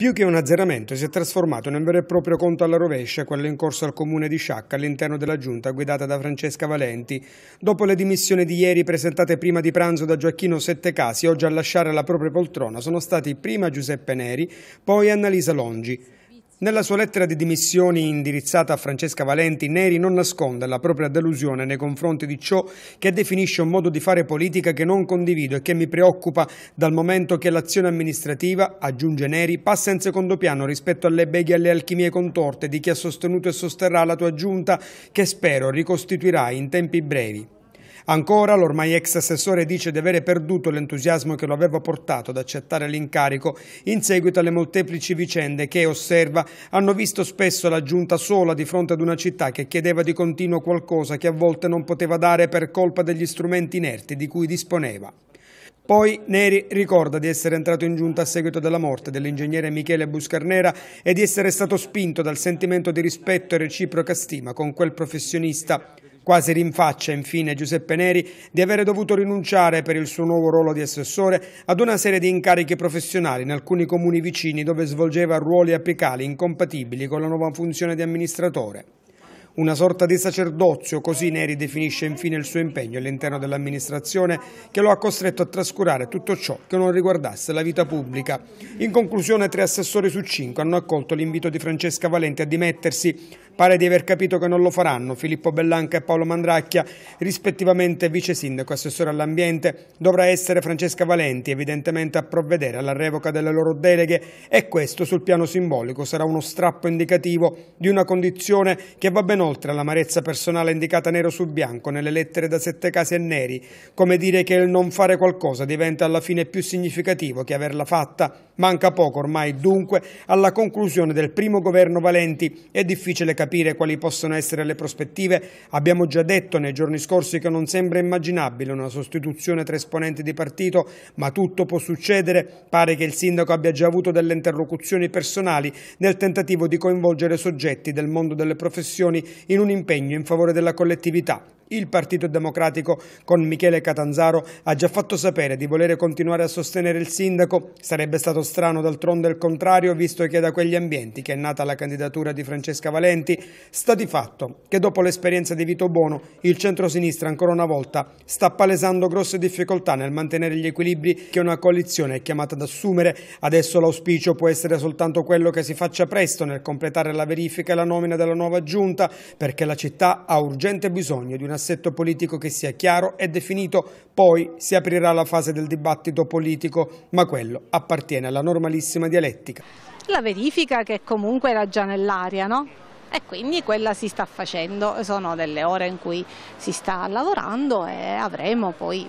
Più che un azzeramento si è trasformato in un vero e proprio conto alla rovescia quello in corso al comune di Sciacca all'interno della giunta guidata da Francesca Valenti. Dopo le dimissioni di ieri presentate prima di pranzo da Gioacchino Settecasi, oggi a lasciare la propria poltrona sono stati prima Giuseppe Neri, poi Annalisa Longi. Nella sua lettera di dimissioni indirizzata a Francesca Valenti, Neri non nasconde la propria delusione nei confronti di ciò che definisce un modo di fare politica che non condivido e che mi preoccupa dal momento che l'azione amministrativa, aggiunge Neri, passa in secondo piano rispetto alle beghe e alle alchimie contorte di chi ha sostenuto e sosterrà la tua giunta che spero ricostituirà in tempi brevi. Ancora, l'ormai ex assessore dice di aver perduto l'entusiasmo che lo aveva portato ad accettare l'incarico in seguito alle molteplici vicende che, osserva, hanno visto spesso la giunta sola di fronte ad una città che chiedeva di continuo qualcosa che a volte non poteva dare per colpa degli strumenti inerti di cui disponeva. Poi Neri ricorda di essere entrato in giunta a seguito della morte dell'ingegnere Michele Buscarnera e di essere stato spinto dal sentimento di rispetto e reciproca stima con quel professionista. Quasi rinfaccia infine Giuseppe Neri di avere dovuto rinunciare per il suo nuovo ruolo di assessore ad una serie di incarichi professionali in alcuni comuni vicini dove svolgeva ruoli apicali incompatibili con la nuova funzione di amministratore. Una sorta di sacerdozio, così Neri definisce infine il suo impegno all'interno dell'amministrazione che lo ha costretto a trascurare tutto ciò che non riguardasse la vita pubblica. In conclusione tre assessori su cinque hanno accolto l'invito di Francesca Valente a dimettersi Pare di aver capito che non lo faranno. Filippo Bellanca e Paolo Mandracchia, rispettivamente vice sindaco e assessore all'ambiente, dovrà essere Francesca Valenti, evidentemente a provvedere alla revoca delle loro deleghe e questo sul piano simbolico sarà uno strappo indicativo di una condizione che va ben oltre all'amarezza personale indicata nero su bianco nelle lettere da sette casi e neri, come dire che il non fare qualcosa diventa alla fine più significativo che averla fatta. Manca poco ormai dunque alla conclusione del primo governo Valenti, è difficile capire capire quali possono essere le prospettive, abbiamo già detto nei giorni scorsi che non sembra immaginabile una sostituzione tra esponenti di partito, ma tutto può succedere. Pare che il sindaco abbia già avuto delle interlocuzioni personali nel tentativo di coinvolgere soggetti del mondo delle professioni in un impegno in favore della collettività. Il Partito Democratico con Michele Catanzaro ha già fatto sapere di volere continuare a sostenere il sindaco. Sarebbe stato strano d'altronde il contrario, visto che è da quegli ambienti che è nata la candidatura di Francesca Valenti. Sta di fatto che dopo l'esperienza di Vito Bono, il centrosinistra ancora una volta sta palesando grosse difficoltà nel mantenere gli equilibri che una coalizione è chiamata ad assumere. Adesso l'auspicio può essere soltanto quello che si faccia presto nel completare la verifica e la nomina della nuova giunta, perché la città ha urgente bisogno di una assetto politico che sia chiaro e definito, poi si aprirà la fase del dibattito politico, ma quello appartiene alla normalissima dialettica. La verifica che comunque era già nell'aria, no? e quindi quella si sta facendo, sono delle ore in cui si sta lavorando e avremo poi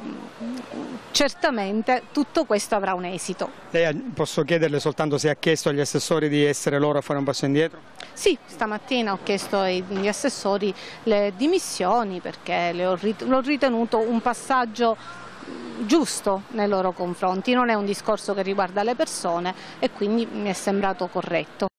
certamente tutto questo avrà un esito. Lei eh, posso chiederle soltanto se ha chiesto agli assessori di essere loro a fare un passo indietro? Sì, stamattina ho chiesto agli assessori le dimissioni perché l'ho ritenuto un passaggio mm, giusto nei loro confronti, non è un discorso che riguarda le persone e quindi mi è sembrato corretto.